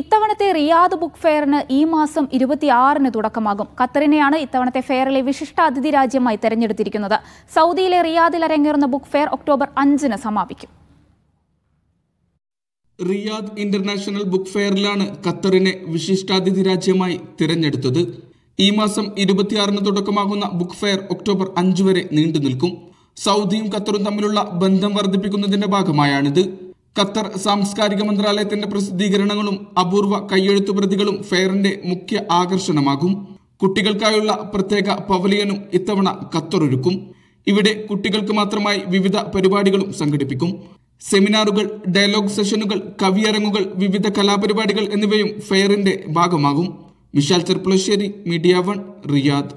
ഇത്തവണത്തെ Riyadh book ഫെയറിന് ഈ മാസം ഇരുപത്തിയാറിന് തുടക്കമാകും ഖത്തറിനെയാണ് ഇത്തവണത്തെ ഫെയറിലെ വിശിഷ്ടാതിഥി രാജ്യമായി തെരഞ്ഞെടുത്തിരിക്കുന്നത് സൗദിയിലെ റിയാദിൽ അരങ്ങേറുന്ന ബുക്ക് ഫെയർ ഒക്ടോബർ അഞ്ചിന് സമാപിക്കും റിയാദ് ഇന്റർനാഷണൽ ബുക്ക് ഫെയറിലാണ് ഖത്തറിനെ വിശിഷ്ടാതിഥി രാജ്യമായി തിരഞ്ഞെടുത്തത് ഈ മാസം ഇരുപത്തിയാറിന് തുടക്കമാകുന്ന ബുക്ക് ഫെയർ ഒക്ടോബർ അഞ്ച് വരെ നീണ്ടു നിൽക്കും സൗദിയും ഖത്തറും തമ്മിലുള്ള ബന്ധം വർദ്ധിപ്പിക്കുന്നതിന്റെ ഭാഗമായാണിത് ഖത്തർ സാംസ്കാരിക മന്ത്രാലയത്തിന്റെ പ്രസിദ്ധീകരണങ്ങളും അപൂർവ കയ്യെഴുത്തു പ്രതികളും ഫെയറിന്റെ മുഖ്യ ആകർഷണമാകും കുട്ടികൾക്കായുള്ള പ്രത്യേക പവലിയനും ഇത്തവണ ഖത്തർ ഒരുക്കും ഇവിടെ കുട്ടികൾക്ക് മാത്രമായി വിവിധ പരിപാടികളും സംഘടിപ്പിക്കും സെമിനാറുകൾ ഡയലോഗ് സെഷനുകൾ കവിയരങ്ങുകൾ വിവിധ കലാപരിപാടികൾ എന്നിവയും ഫെയറിന്റെ ഭാഗമാകും Vishal Cherpulassery media one Riyadh